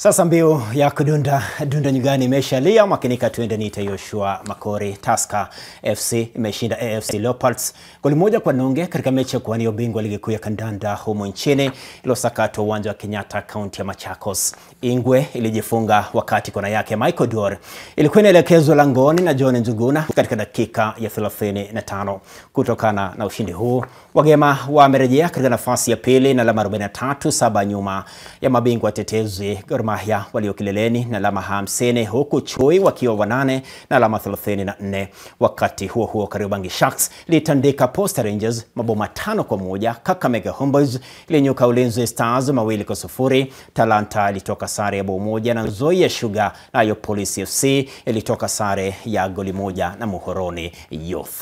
Sasa mbio ya kudunda dunda nyumbani imeshalia, makinika tuende niite Yoshua Makori. Taska FC imeshinda AFC Leopards goli moja kwa nunge katika mechi ya kuwania ubingwa ligi kuu ya kandanda humo nchini iliyosakatwa uwanja wa Kenyatta, kaunti ya Machakos. Ingwe ilijifunga wakati kona yake Michael Duor ilikuwa inaelekezwa langoni na John Njuguna katika dakika ya 35. Kutokana na ushindi huu, wagema wamerejea katika nafasi ya pili na alama 43, saba nyuma ya mabingwa tetezi Gor Mahia walio kileleni na alama 50 huku Chui wakiwa wanane na alama 34. Wakati huo huo, Kariobangi Sharks litandika Posta Rangers mabao matano kwa moja. Kakamega Homeboyz linyuka Ulinzi Stars mawili kwa sufuri. Talanta ilitoka sare ya bao moja na Nzoia Sugar, nayo Police FC ilitoka sare ya goli moja na Muhoroni Youth.